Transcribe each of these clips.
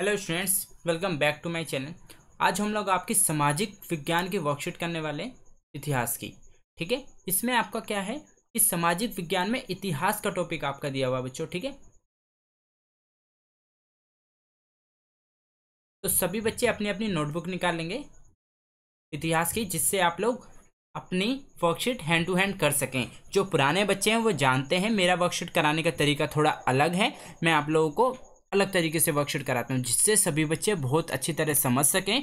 hello students welcome back to my channel आज हम लोग आपकी सामाजिक विज्ञान की वर्कशीट करने वाले इतिहास की ठीक है इसमें आपका क्या है कि सामाजिक विज्ञान में इतिहास का टॉपिक आपका दिया हुआ बच्चों ठीक है तो सभी बच्चे अपनी अपनी नोटबुक निकालेंगे इतिहास की जिससे आप लोग अपनी वर्कशीट हैंड टू हैंड कर सकें जो पुराने बच्चे हैं वो जानते हैं मेरा वर्कशीट कराने का तरीका थोड़ा अलग है मैं आप लोगों को अलग तरीके से वर्कशीट कराता हूँ जिससे सभी बच्चे बहुत अच्छी तरह समझ सकें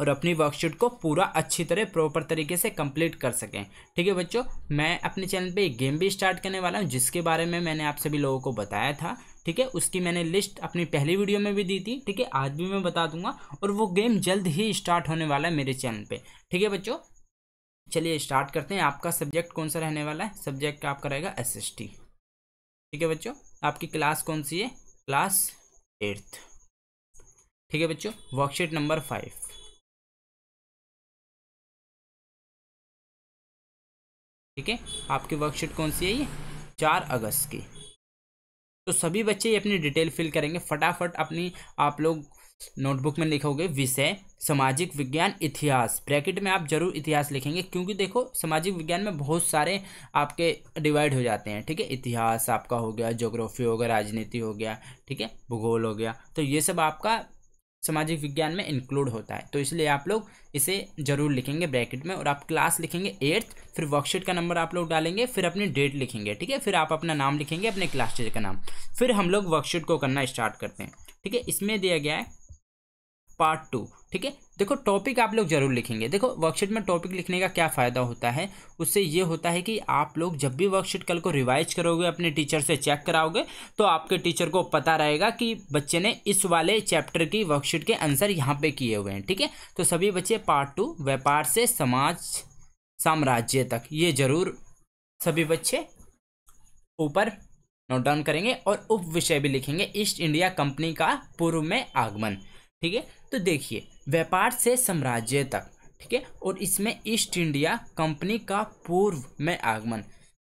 और अपनी वर्कशीट को पूरा अच्छी तरह प्रॉपर तरीके से कंप्लीट कर सकें ठीक है बच्चों मैं अपने चैनल पे एक गेम भी स्टार्ट करने वाला हूँ जिसके बारे में मैंने आप सभी लोगों को बताया था ठीक है उसकी मैंने लिस्ट अपनी पहली वीडियो में भी दी थी ठीक है आज भी मैं बता दूंगा और वो गेम जल्द ही स्टार्ट होने वाला है मेरे चैनल पर ठीक है बच्चों चलिए स्टार्ट करते हैं आपका सब्जेक्ट कौन सा रहने वाला है सब्जेक्ट आपका रहेगा एस ठीक है बच्चों आपकी क्लास कौन सी है क्लास एट्थ ठीक है बच्चों वर्कशीट नंबर फाइव ठीक है आपकी वर्कशीट कौन सी है ये चार अगस्त की तो सभी बच्चे ये अपनी डिटेल फिल करेंगे फटाफट अपनी आप लोग नोटबुक में लिखोगे विषय सामाजिक विज्ञान इतिहास ब्रैकेट में आप जरूर इतिहास लिखेंगे क्योंकि देखो सामाजिक विज्ञान में बहुत सारे आपके डिवाइड हो जाते हैं ठीक है इतिहास आपका हो गया जोग्राफी हो गया राजनीति हो गया ठीक है भूगोल हो गया तो ये सब आपका सामाजिक विज्ञान में इंक्लूड होता है तो इसलिए आप लोग इसे जरूर लिखेंगे ब्रैकेट में और आप क्लास लिखेंगे एट्थ फिर वर्कशीट का नंबर आप लोग डालेंगे फिर अपनी डेट लिखेंगे ठीक है फिर आप अपना नाम लिखेंगे अपने क्लास टीचर का नाम फिर हम लोग वर्कशीट को करना स्टार्ट करते हैं ठीक है इसमें दिया गया है पार्ट टू ठीक है देखो टॉपिक आप लोग जरूर लिखेंगे देखो वर्कशीट में टॉपिक लिखने का क्या फ़ायदा होता है उससे ये होता है कि आप लोग जब भी वर्कशीट कल को रिवाइज करोगे अपने टीचर से चेक कराओगे तो आपके टीचर को पता रहेगा कि बच्चे ने इस वाले चैप्टर की वर्कशीट के आंसर यहाँ पे किए हुए हैं ठीक है तो सभी बच्चे पार्ट टू व्यापार से समाज साम्राज्य तक ये जरूर सभी बच्चे ऊपर नोट डाउन करेंगे और उप विषय भी लिखेंगे ईस्ट इंडिया कंपनी का पूर्व में आगमन ठीक है तो देखिए व्यापार से साम्राज्य तक ठीक है और इसमें ईस्ट इंडिया कंपनी का पूर्व में आगमन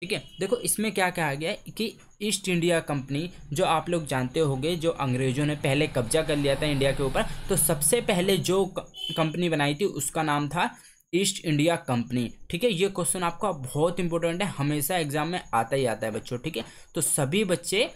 ठीक है देखो इसमें क्या कहा गया है कि ईस्ट इंडिया कंपनी जो आप लोग जानते होंगे जो अंग्रेज़ों ने पहले कब्जा कर लिया था इंडिया के ऊपर तो सबसे पहले जो कंपनी बनाई थी उसका नाम था ईस्ट इंडिया कंपनी ठीक है ये क्वेश्चन आपका बहुत इंपॉर्टेंट है हमेशा एग्जाम में आता ही आता है बच्चों ठीक है तो सभी बच्चे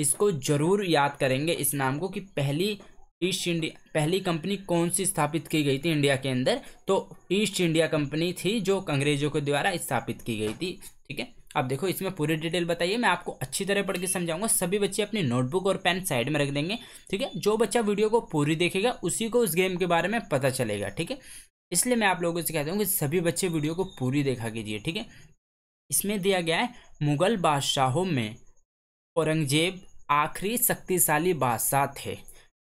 इसको ज़रूर याद करेंगे इस नाम को कि पहली ईस्ट इंडिया पहली कंपनी कौन सी स्थापित की गई थी इंडिया के अंदर तो ईस्ट इंडिया कंपनी थी जो अंग्रेजों के द्वारा स्थापित की गई थी ठीक है अब देखो इसमें पूरी डिटेल बताइए मैं आपको अच्छी तरह पढ़ के समझाऊंगा सभी बच्चे अपनी नोटबुक और पेन साइड में रख देंगे ठीक है जो बच्चा वीडियो को पूरी देखेगा उसी को उस गेम के बारे में पता चलेगा ठीक है इसलिए मैं आप लोगों से कहता हूँ कि सभी बच्चे वीडियो को पूरी देखा कीजिए ठीक है इसमें दिया गया है मुगल बादशाहों में औरंगजेब आखिरी शक्तिशाली बादशाह थे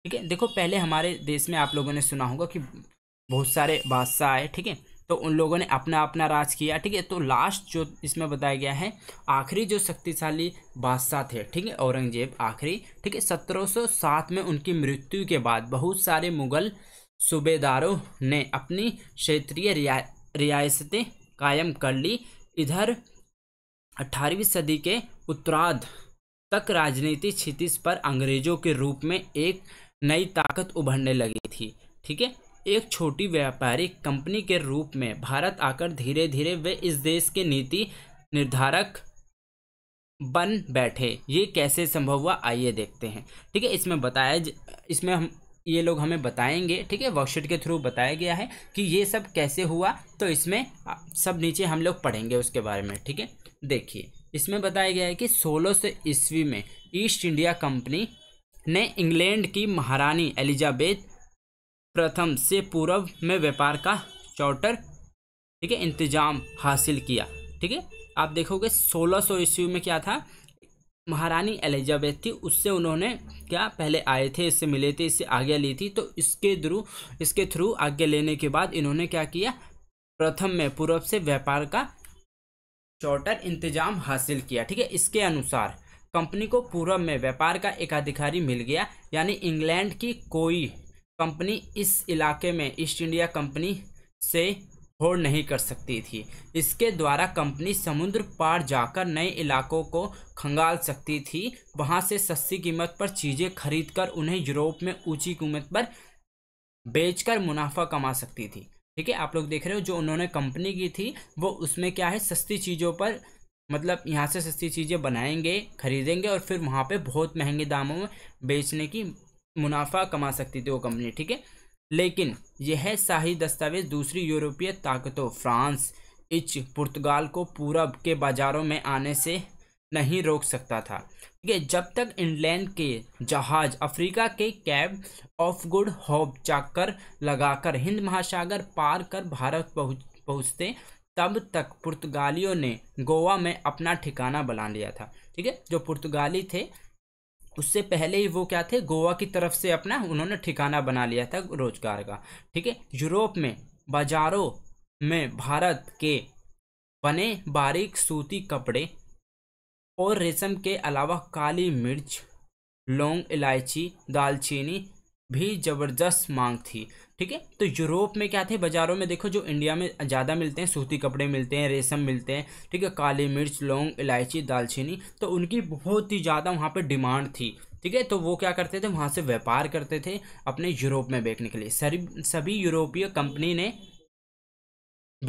ठीक है देखो पहले हमारे देश में आप लोगों ने सुना होगा कि बहुत सारे बादशाह आए ठीक है तो उन लोगों ने अपना अपना राज किया ठीक है तो लास्ट जो इसमें बताया गया है आखिरी जो शक्तिशाली बादशाह थे ठीक है औरंगजेब आखिरी ठीक है 1707 में उनकी मृत्यु के बाद बहुत सारे मुगल सूबेदारों ने अपनी क्षेत्रीय रिया रियासतें कायम कर ली इधर 18वीं सदी के उत्तराध तक राजनीति क्षितिज पर अंग्रेजों के रूप में एक नई ताकत उभरने लगी थी ठीक है एक छोटी व्यापारी कंपनी के रूप में भारत आकर धीरे धीरे वे इस देश के नीति निर्धारक बन बैठे ये कैसे संभव हुआ आइए देखते हैं ठीक है इसमें बताया इसमें हम ये लोग हमें बताएंगे ठीक है वर्कशीट के थ्रू बताया गया है कि ये सब कैसे हुआ तो इसमें सब नीचे हम लोग पढ़ेंगे उसके बारे में ठीक है देखिए इसमें बताया गया है कि सोलह सौ ईस्वी में ईस्ट इंडिया कंपनी ने इंग्लैंड की महारानी एलिजाबेथ प्रथम से पूर्व में व्यापार का चौटर ठीक है इंतजाम हासिल किया ठीक है आप देखोगे 1600 सौ ईस्वी में क्या था महारानी एलिजाबेथ थी उससे उन्होंने क्या पहले आए थे इससे मिले थे इससे आज्ञा ली थी तो इसके थ्रू इसके थ्रू आज्ञा लेने के बाद इन्होंने क्या किया प्रथम में पूर्व से व्यापार का चौटर इंतजाम हासिल किया ठीक है इसके अनुसार कंपनी को पूरब में व्यापार का एकाधिकारी मिल गया यानी इंग्लैंड की कोई कंपनी इस इलाके में ईस्ट इंडिया कंपनी से होड़ नहीं कर सकती थी इसके द्वारा कंपनी समुद्र पार जाकर नए इलाकों को खंगाल सकती थी वहाँ से सस्ती कीमत पर चीज़ें खरीद कर उन्हें यूरोप में ऊंची कीमत पर बेचकर मुनाफा कमा सकती थी ठीक है आप लोग देख रहे हो जो उन्होंने कंपनी की थी वो उसमें क्या है सस्ती चीज़ों पर मतलब यहाँ से सस्ती चीज़ें बनाएंगे खरीदेंगे और फिर वहाँ पे बहुत महंगे दामों में बेचने की मुनाफा कमा सकती थी वो कंपनी ठीक है लेकिन यह शाही दस्तावेज दूसरी यूरोपीय ताकतों फ्रांस इच पुर्तगाल को पूरब के बाज़ारों में आने से नहीं रोक सकता था ठीक है जब तक इंग्लैंड के जहाज अफ्रीका के कैब ऑफ गुड होप चाकर लगाकर हिंद महासागर पार कर भारत पहुँच पहुँचते तब तक पुर्तगालियों ने गोवा में अपना ठिकाना बना लिया था ठीक है जो पुर्तगाली थे उससे पहले ही वो क्या थे गोवा की तरफ से अपना उन्होंने ठिकाना बना लिया था रोजगार का ठीक है यूरोप में बाजारों में भारत के बने बारीक सूती कपड़े और रेशम के अलावा काली मिर्च लौंग इलायची दालचीनी भी ज़बरदस्त मांग थी ठीक है तो यूरोप में क्या थे बाज़ारों में देखो जो इंडिया में ज़्यादा मिलते हैं सूती कपड़े मिलते हैं रेशम मिलते हैं ठीक है काली मिर्च लौंग इलायची दालचीनी तो उनकी बहुत ही ज़्यादा वहाँ पर डिमांड थी ठीक है तो वो क्या करते थे वहाँ से व्यापार करते थे अपने यूरोप में बेचने के लिए सभी यूरोपीय कंपनी ने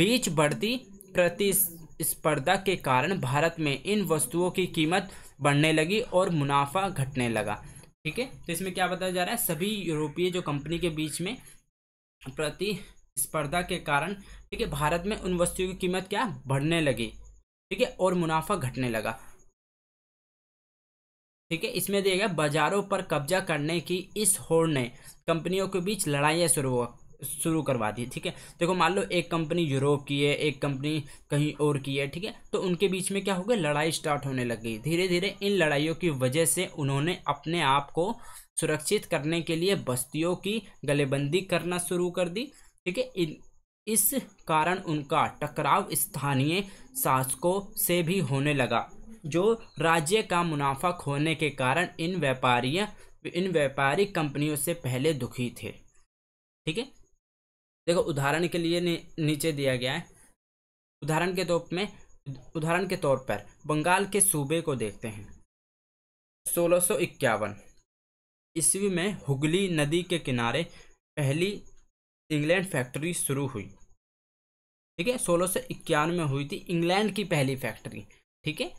बीच बढ़ती प्रतिस्पर्धा के कारण भारत में इन वस्तुओं की कीमत बढ़ने लगी और मुनाफा घटने लगा ठीक है तो इसमें क्या बताया जा रहा है सभी यूरोपीय जो कंपनी के बीच में प्रति स्पर्धा के कारण ठीक है भारत में उन वस्तुओं की कीमत क्या बढ़ने लगी ठीक है और मुनाफा घटने लगा ठीक है इसमें दिया बाजारों पर कब्जा करने की इस होड़ ने कंपनियों के बीच लड़ाइयाँ शुरू शुरू करवा दी ठीक है देखो मान लो एक कंपनी यूरोप की है एक कंपनी कहीं और की है ठीक है तो उनके बीच में क्या हो गया लड़ाई स्टार्ट होने लग गई धीरे धीरे इन लड़ाइयों की वजह से उन्होंने अपने आप को सुरक्षित करने के लिए बस्तियों की गलेबंदी करना शुरू कर दी ठीक है इस कारण उनका टकराव स्थानीय शासकों से भी होने लगा जो राज्य का मुनाफा खोने के कारण इन व्यापारियों इन व्यापारिक कंपनियों से पहले दुखी थे ठीक है देखो उदाहरण के लिए नी, नीचे दिया गया है उदाहरण के तौर में उदाहरण के तौर पर बंगाल के सूबे को देखते हैं सोलह ईस्वी में हुगली नदी के किनारे पहली इंग्लैंड फैक्ट्री शुरू हुई ठीक है सोलह सौ इक्यानवे में हुई थी इंग्लैंड की पहली फैक्ट्री ठीक है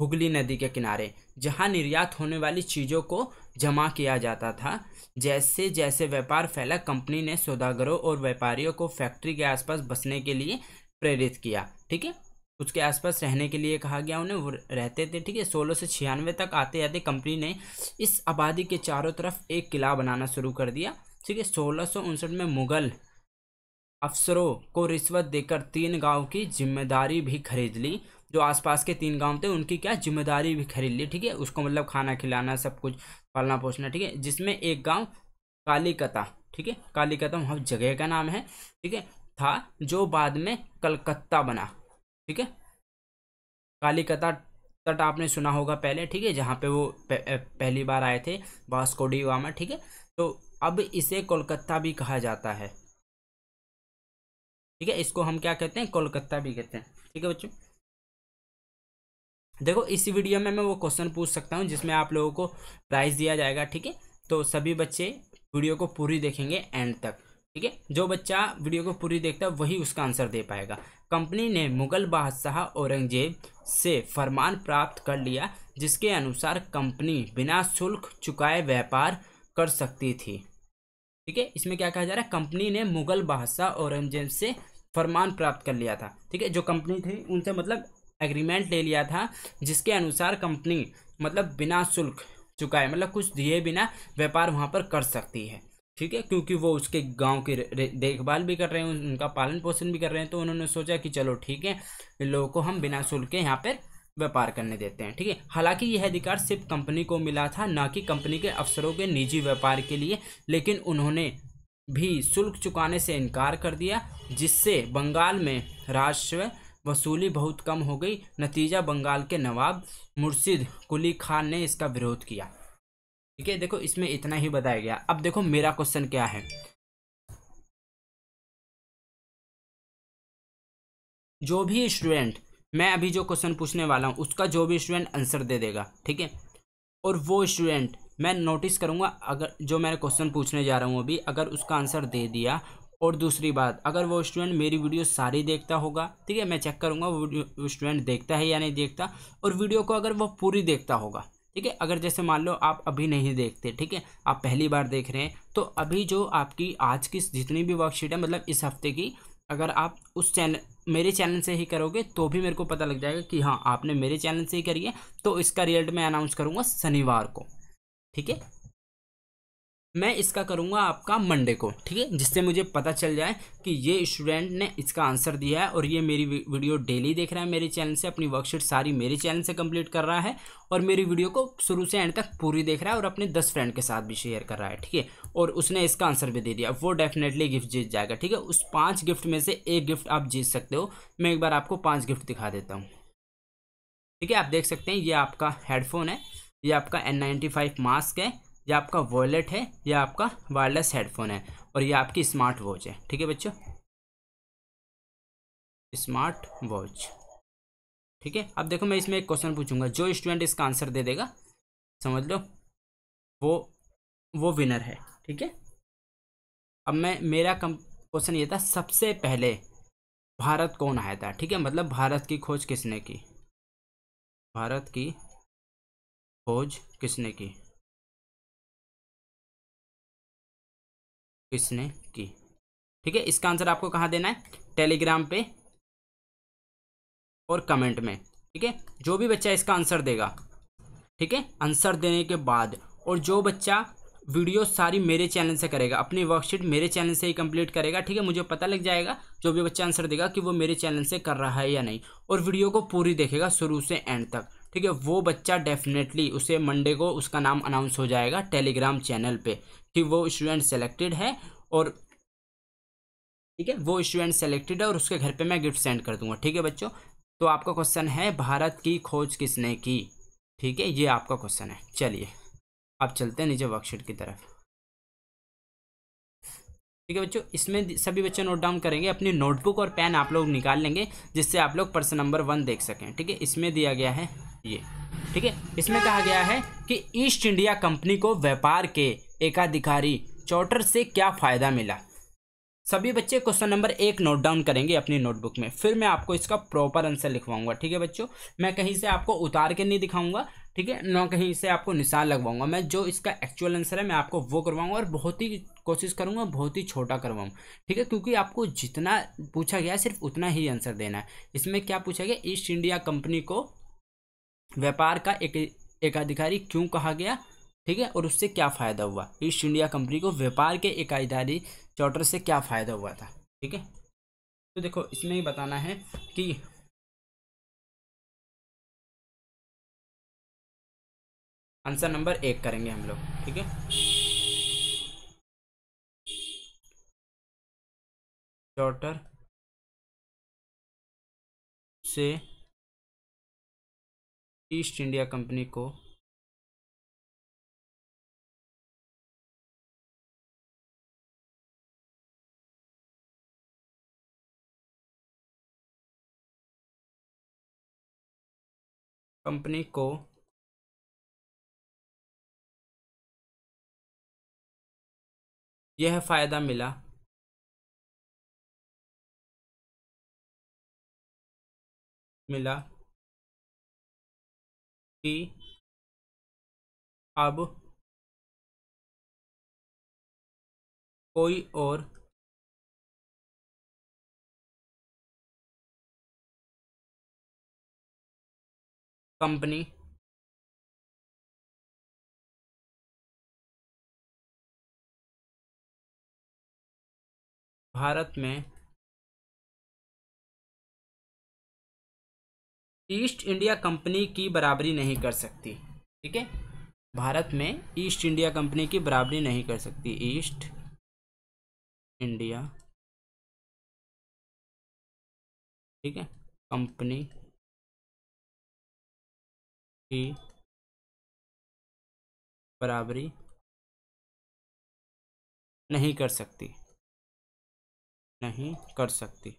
हुगली नदी के किनारे जहां निर्यात होने वाली चीज़ों को जमा किया जाता था जैसे जैसे व्यापार फैला कंपनी ने सौदागरों और व्यापारियों को फैक्ट्री के आसपास बसने के लिए प्रेरित किया ठीक है उसके आसपास रहने के लिए कहा गया उन्हें वो रहते थे ठीक है सोलह सौ छियानवे तक आते आते कंपनी ने इस आबादी के चारों तरफ एक किला बनाना शुरू कर दिया ठीक है सोलह में मुगल अफसरों को रिश्वत देकर तीन गांव की जिम्मेदारी भी खरीद ली जो आसपास के तीन गांव थे उनकी क्या जिम्मेदारी भी खरीद ली ठीक है उसको मतलब खाना खिलाना सब कुछ पालना पोसना ठीक है जिसमें एक गांव कालीकता ठीक है कालीकता वहाँ जगह का नाम है ठीक है था जो बाद में कलकत्ता बना ठीक है काली कथा तट आपने सुना होगा पहले ठीक है जहाँ पे वो पहली बार आए थे वास्कोडी वामा ठीक है तो अब इसे कोलकाता भी कहा जाता है ठीक है इसको हम क्या कहते हैं कोलकाता भी कहते हैं ठीक है बच्चों देखो इस वीडियो में मैं वो क्वेश्चन पूछ सकता हूँ जिसमें आप लोगों को प्राइज़ दिया जाएगा ठीक है तो सभी बच्चे वीडियो को पूरी देखेंगे एंड तक ठीक है जो बच्चा वीडियो को पूरी देखता है वही उसका आंसर दे पाएगा कंपनी ने मुगल बादशाह औरंगजेब से फरमान प्राप्त कर लिया जिसके अनुसार कंपनी बिना शुल्क चुकाए व्यापार कर सकती थी ठीक है इसमें क्या कहा जा रहा है कंपनी ने मुगल बादशाह औरंगजेब से फरमान प्राप्त कर लिया था ठीक है जो कंपनी थी उनसे मतलब एग्रीमेंट ले लिया था जिसके अनुसार कंपनी मतलब बिना शुल्क चुकाए मतलब कुछ दिए बिना व्यापार वहाँ पर कर सकती है ठीक है क्योंकि वो उसके गांव की देखभाल भी कर रहे हैं उनका पालन पोषण भी कर रहे हैं तो उन्होंने सोचा कि चलो ठीक है इन लोगों को हम बिना शुल्क के यहाँ पर व्यापार करने देते हैं ठीक है हालांकि यह अधिकार सिर्फ कंपनी को मिला था ना कि कंपनी के अफसरों के निजी व्यापार के लिए लेकिन उन्होंने भी शुल्क चुकाने से इनकार कर दिया जिससे बंगाल में राजस्व वसूली बहुत कम हो गई नतीजा बंगाल के नवाब मुर्शिद कुली खान ने इसका विरोध किया ठीक है देखो इसमें इतना ही बताया गया अब देखो मेरा क्वेश्चन क्या है जो भी स्टूडेंट मैं अभी जो क्वेश्चन पूछने वाला हूँ उसका जो भी स्टूडेंट आंसर दे देगा ठीक है और वो स्टूडेंट मैं नोटिस करूँगा अगर जो मैंने क्वेश्चन पूछने जा रहा हूँ अभी अगर उसका आंसर दे दिया और दूसरी बात अगर वो स्टूडेंट मेरी वीडियो सारी देखता होगा ठीक है मैं चेक करूँगा वो स्टूडेंट देखता है या नहीं देखता और वीडियो को अगर वो पूरी देखता होगा ठीक है अगर जैसे मान लो आप अभी नहीं देखते ठीक है आप पहली बार देख रहे हैं तो अभी जो आपकी आज की जितनी भी वर्कशीट है मतलब इस हफ्ते की अगर आप उस चैनल मेरे चैनल से ही करोगे तो भी मेरे को पता लग जाएगा कि हाँ आपने मेरे चैनल से ही करी है तो इसका रिजल्ट मैं अनाउंस करूँगा शनिवार को ठीक है मैं इसका करूँगा आपका मंडे को ठीक है जिससे मुझे पता चल जाए कि ये स्टूडेंट ने इसका आंसर दिया है और ये मेरी वीडियो डेली देख रहा है मेरे चैनल से अपनी वर्कशीट सारी मेरे चैनल से कंप्लीट कर रहा है और मेरी वीडियो को शुरू से एंड तक पूरी देख रहा है और अपने दस फ्रेंड के साथ भी शेयर कर रहा है ठीक है और उसने इसका आंसर भी दे दिया वो डेफिनेटली गिफ्ट जीत जाएगा ठीक है उस पाँच गिफ्ट में से एक गिफ्ट आप जीत सकते हो मैं एक बार आपको पाँच गिफ्ट दिखा देता हूँ ठीक है आप देख सकते हैं ये आपका हेडफोन है ये आपका एन नाइन्टी फाइव मास्क है ये आपका वॉलेट है ये आपका वायरलेस हेडफोन है और ये आपकी स्मार्ट वॉच है ठीक है बच्चों स्मार्ट वॉच ठीक है अब देखो मैं इसमें एक क्वेश्चन पूछूंगा जो स्टूडेंट इसका आंसर दे देगा समझ लो वो वो विनर है ठीक है अब मैं मेरा कम क्वेश्चन ये था सबसे पहले भारत कौन आया था ठीक है मतलब भारत की खोज किसने की भारत की खोज किसने की किसने की ठीक है इसका आंसर आपको कहाँ देना है टेलीग्राम पे और कमेंट में ठीक है जो भी बच्चा इसका आंसर देगा ठीक है आंसर देने के बाद और जो बच्चा वीडियो सारी मेरे चैनल से करेगा अपनी वर्कशीट मेरे चैनल से ही कंप्लीट करेगा ठीक है मुझे पता लग जाएगा जो भी बच्चा आंसर देगा कि वो मेरे चैनल से कर रहा है या नहीं और वीडियो को पूरी देखेगा शुरू से एंड तक ठीक है वो बच्चा डेफिनेटली उसे मंडे को उसका नाम अनाउंस हो जाएगा टेलीग्राम चैनल पे कि वो स्टूडेंट सेलेक्टेड है और ठीक है वो स्टूडेंट सेलेक्टेड है और उसके घर पे मैं गिफ्ट सेंड कर दूंगा ठीक है बच्चों तो आपका क्वेश्चन है भारत की खोज किसने की ठीक है ये आपका क्वेश्चन है चलिए आप चलते हैं नीचे वर्कशीट की तरफ ठीक है बच्चों इसमें सभी बच्चे नोट डाउन करेंगे अपनी नोटबुक और पेन आप लोग निकाल लेंगे जिससे आप लोग प्रश्न नंबर वन देख सकें ठीक है इसमें दिया गया है ये ठीक है इसमें कहा गया है कि ईस्ट इंडिया कंपनी को व्यापार के एकाधिकारी चौटर से क्या फ़ायदा मिला सभी बच्चे क्वेश्चन नंबर एक नोट डाउन करेंगे अपनी नोटबुक में फिर मैं आपको इसका प्रॉपर आंसर लिखवाऊंगा ठीक है बच्चों मैं कहीं से आपको उतार के नहीं दिखाऊंगा ठीक है ना कहीं से आपको निशान लगवाऊंगा मैं जो इसका एक्चुअल आंसर है मैं आपको वो करवाऊंगा और बहुत ही कोशिश करूँगा बहुत ही छोटा करवाऊँ ठीक है क्योंकि आपको जितना पूछा गया सिर्फ उतना ही आंसर देना है इसमें क्या पूछा गया ईस्ट इंडिया कंपनी को व्यापार का एक एकाधिकारी क्यों कहा गया ठीक है और उससे क्या फ़ायदा हुआ ईस्ट इंडिया कंपनी को व्यापार के एकाधिकारी चौटर से क्या फ़ायदा हुआ था ठीक है तो देखो इसमें ही बताना है कि आंसर नंबर एक करेंगे हम लोग ठीक है डॉटर से ईस्ट इंडिया कंपनी को कंपनी को यह फ़ायदा मिला मिला कि अब कोई और कंपनी भारत में ईस्ट इंडिया कंपनी की बराबरी नहीं कर सकती ठीक है भारत में ईस्ट इंडिया कंपनी की बराबरी नहीं कर सकती ईस्ट इंडिया ठीक है कंपनी की बराबरी नहीं कर सकती नहीं कर सकती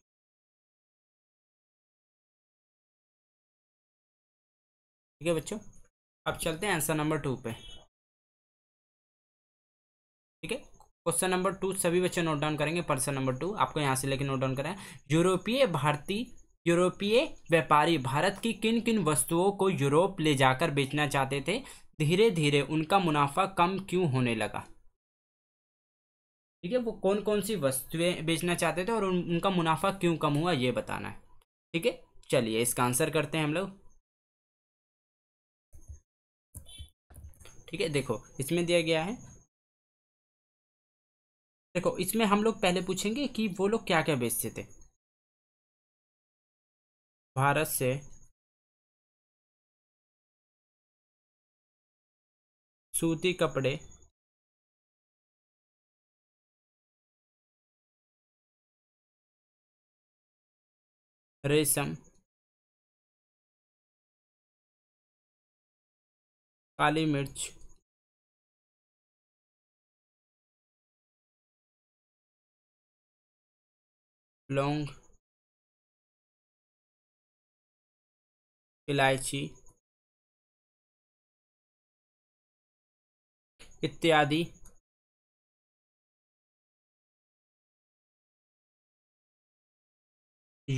ठीक है बच्चों अब चलते हैं आंसर नंबर टू पे ठीक है क्वेश्चन नंबर टू सभी बच्चे नोट डाउन करेंगे पर्सन नंबर टू आपको यहाँ से लेके नोट डाउन करें यूरोपीय भारतीय यूरोपीय व्यापारी भारत की किन किन वस्तुओं को यूरोप ले जाकर बेचना चाहते थे धीरे धीरे उनका मुनाफा कम क्यों होने लगा ठीक है वो कौन कौन सी वस्तुएं बेचना चाहते थे और उन, उनका मुनाफा क्यों कम हुआ ये बताना है ठीक है चलिए इसका आंसर करते हैं हम लोग ठीक है देखो इसमें दिया गया है देखो इसमें हम लोग पहले पूछेंगे कि वो लोग क्या क्या बेचते थे भारत से सूती कपड़े रेशम काली मिर्च लौंग इलायची इत्यादि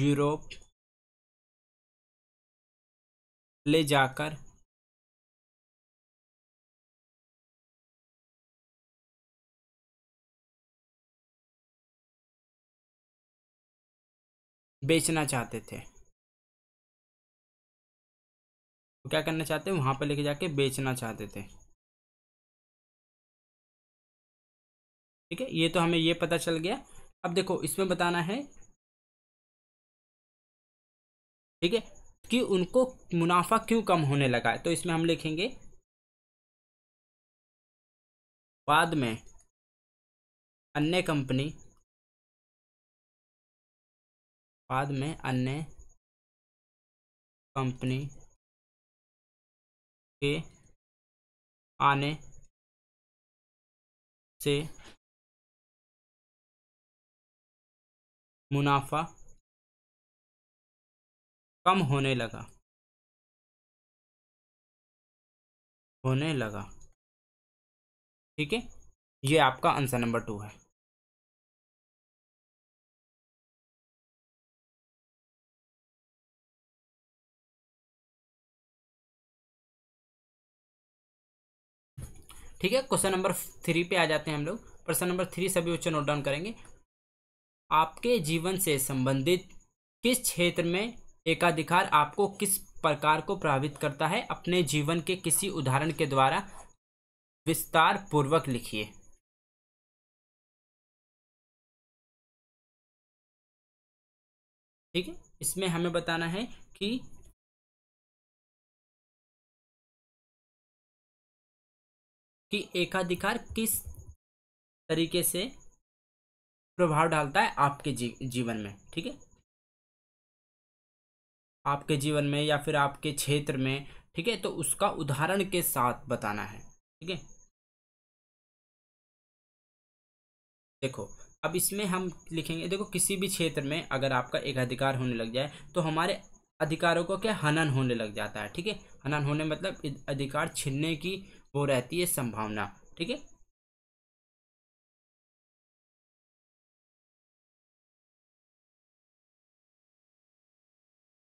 यूरोप ले जाकर बेचना चाहते थे तो क्या करना चाहते हैं वहां पर लेके जाके बेचना चाहते थे ठीक है ये तो हमें ये पता चल गया अब देखो इसमें बताना है ठीक है कि उनको मुनाफा क्यों कम होने लगा है तो इसमें हम लिखेंगे बाद में अन्य कंपनी बाद में अन्य कंपनी के आने से मुनाफा कम होने लगा होने लगा ठीक है ये आपका आंसर नंबर टू है ठीक है क्वेश्चन नंबर थ्री पे आ जाते हैं हम लोग प्रश्न नंबर थ्री सभी बच्चे नोट डाउन करेंगे आपके जीवन से संबंधित किस क्षेत्र में एकाधिकार आपको किस प्रकार को प्रभावित करता है अपने जीवन के किसी उदाहरण के द्वारा विस्तार पूर्वक लिखिए ठीक है इसमें हमें बताना है कि कि एकाधिकार किस तरीके से प्रभाव डालता है आपके जी, जीवन में ठीक है आपके जीवन में या फिर आपके क्षेत्र में ठीक है तो उसका उदाहरण के साथ बताना है ठीक है देखो अब इसमें हम लिखेंगे देखो किसी भी क्षेत्र में अगर आपका एकाधिकार होने लग जाए तो हमारे अधिकारों को क्या हनन होने लग जाता है ठीक है हनन होने मतलब अधिकार छीनने की वो रहती है संभावना ठीक है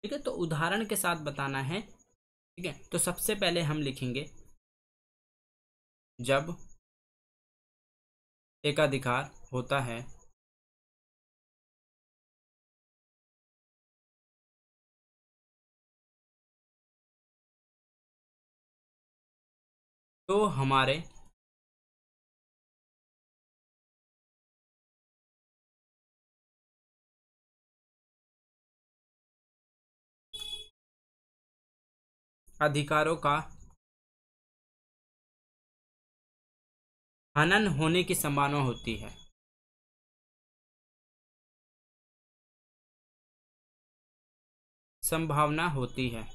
ठीक है तो उदाहरण के साथ बताना है ठीक है तो सबसे पहले हम लिखेंगे जब एकाधिकार होता है तो हमारे अधिकारों का हनन होने की संभावना होती है संभावना होती है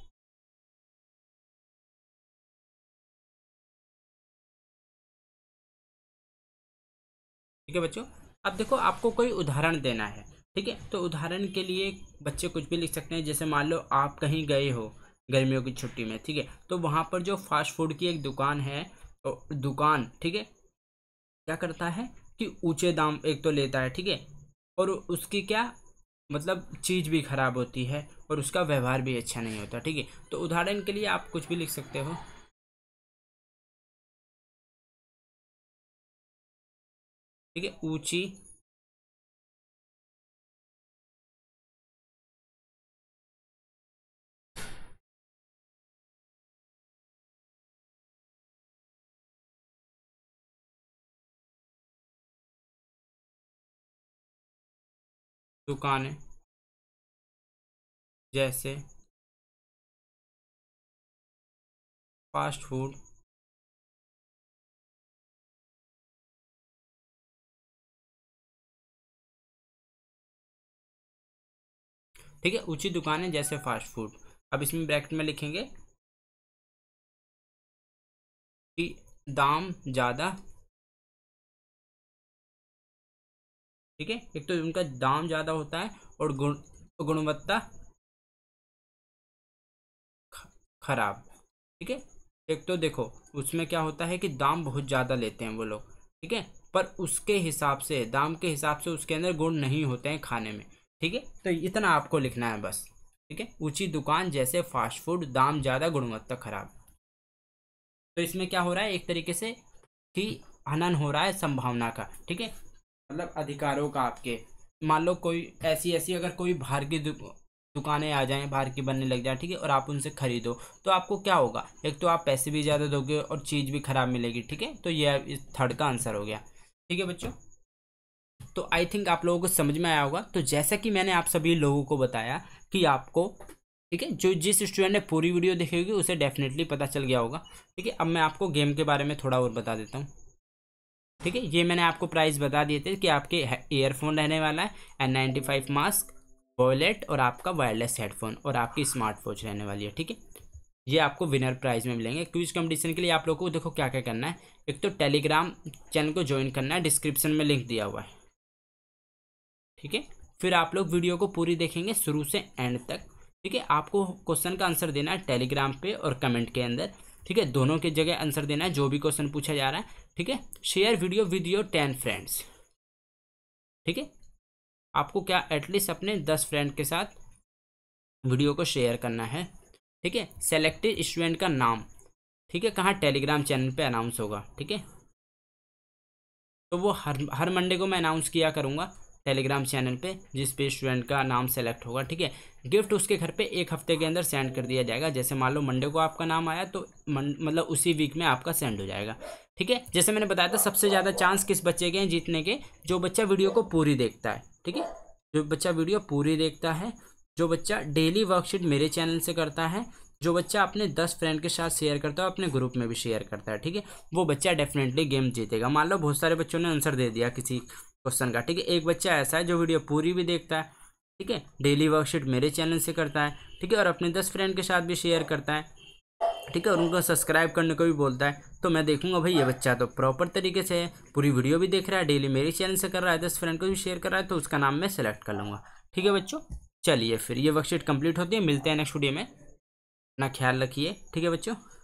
ठीक है बच्चों अब देखो आपको कोई उदाहरण देना है ठीक है तो उदाहरण के लिए बच्चे कुछ भी लिख सकते हैं जैसे मान लो आप कहीं गए हो गर्मियों की छुट्टी में ठीक है तो वहाँ पर जो फास्ट फूड की एक दुकान है दुकान ठीक है क्या करता है कि ऊँचे दाम एक तो लेता है ठीक है और उसकी क्या मतलब चीज़ भी खराब होती है और उसका व्यवहार भी अच्छा नहीं होता ठीक है तो उदाहरण के लिए आप कुछ भी लिख सकते हो ठीक है ऊंची दुकानें जैसे फास्ट फूड ठीक है ऊंची दुकानें जैसे फास्ट फूड अब इसमें ब्रैकेट में लिखेंगे कि दाम ज़्यादा ठीक है एक तो उनका दाम ज़्यादा होता है और गुण गुणवत्ता खराब ठीक है एक तो देखो उसमें क्या होता है कि दाम बहुत ज़्यादा लेते हैं वो लोग ठीक है पर उसके हिसाब से दाम के हिसाब से उसके अंदर गुण नहीं होते हैं खाने में ठीक है तो इतना आपको लिखना है बस ठीक है ऊंची दुकान जैसे फास्ट फूड दाम ज़्यादा गुणवत्ता खराब तो इसमें क्या हो रहा है एक तरीके से कि हनन हो रहा है संभावना का ठीक है मतलब अधिकारों का आपके मान लो कोई ऐसी ऐसी अगर कोई बाहर की दु, दुकानें आ जाएं बाहर की बनने लग जाए ठीक है और आप उनसे खरीदो तो आपको क्या होगा एक तो आप पैसे भी ज़्यादा दोगे और चीज़ भी खराब मिलेगी ठीक है तो यह थर्ड का आंसर हो गया ठीक है बच्चों तो आई थिंक आप लोगों को समझ में आया होगा तो जैसा कि मैंने आप सभी लोगों को बताया कि आपको ठीक है जो जिस स्टूडेंट ने पूरी वीडियो देखी होगी उसे डेफिनेटली पता चल गया होगा ठीक है अब मैं आपको गेम के बारे में थोड़ा और बता देता हूँ ठीक है ये मैंने आपको प्राइस बता दिए थे कि आपके ईयरफोन रहने वाला है N ninety five mask wallet और आपका वायरलेस हेडफोन और आपकी स्मार्ट वॉच रहने वाली है ठीक है ये आपको विनर प्राइज में मिलेंगे क्विज कंपटीशन के लिए आप लोगों को देखो क्या क्या करना है एक तो टेलीग्राम चैनल को ज्वाइन करना है डिस्क्रिप्शन में लिंक दिया हुआ है ठीक है फिर आप लोग वीडियो को पूरी देखेंगे शुरू से एंड तक ठीक है आपको क्वेश्चन का आंसर देना है टेलीग्राम पे और कमेंट के अंदर ठीक है दोनों के जगह आंसर देना है जो भी क्वेश्चन पूछा जा रहा है ठीक है share video with your ten friends ठीक है आपको क्या एटलीस्ट अपने दस फ्रेंड के साथ वीडियो को शेयर करना है ठीक है सेलेक्टेड स्टूडेंट का नाम ठीक है कहाँ टेलीग्राम चैनल पे अनाउंस होगा ठीक है तो वो हर हर मंडे को मैं अनाउंस किया करूँगा टेलीग्राम चैनल पे जिस पे स्टूडेंट का नाम सेलेक्ट होगा ठीक है गिफ्ट उसके घर पे एक हफ्ते के अंदर सेंड कर दिया जाएगा जैसे मान लो मंडे को आपका नाम आया तो मतलब उसी वीक में आपका सेंड हो जाएगा ठीक है जैसे मैंने बताया था सबसे ज़्यादा चांस किस बच्चे के हैं जीतने के जो बच्चा वीडियो को पूरी देखता है ठीक है जो बच्चा वीडियो पूरी देखता है जो बच्चा डेली वर्कशीट मेरे चैनल से करता है जो बच्चा अपने दस फ्रेंड के साथ शेयर करता है अपने ग्रुप में भी शेयर करता है ठीक है वो बच्चा डेफिनेटली गेम जीतेगा मान लो बहुत सारे बच्चों ने आंसर दे दिया किसी क्वेश्चन का ठीक है एक बच्चा ऐसा है जो वीडियो पूरी भी देखता है ठीक है डेली वर्कशीट मेरे चैनल से करता है ठीक है और अपने दस फ्रेंड के साथ भी शेयर करता है ठीक है और उनको सब्सक्राइब करने को भी बोलता है तो मैं देखूंगा भाई ये बच्चा तो प्रॉपर तरीके से है पूरी वीडियो भी देख रहा है डेली मेरे चैनल से कर रहा है दस फ्रेंड को भी शेयर कर रहा है तो उसका नाम मैं सेलेक्ट कर लूँगा ठीक है बच्चों चलिए फिर ये वर्कशीट कंप्लीट होती है मिलते हैं नेक्स्ट वीडियो में अपना ख्याल रखिए ठीक है बच्चों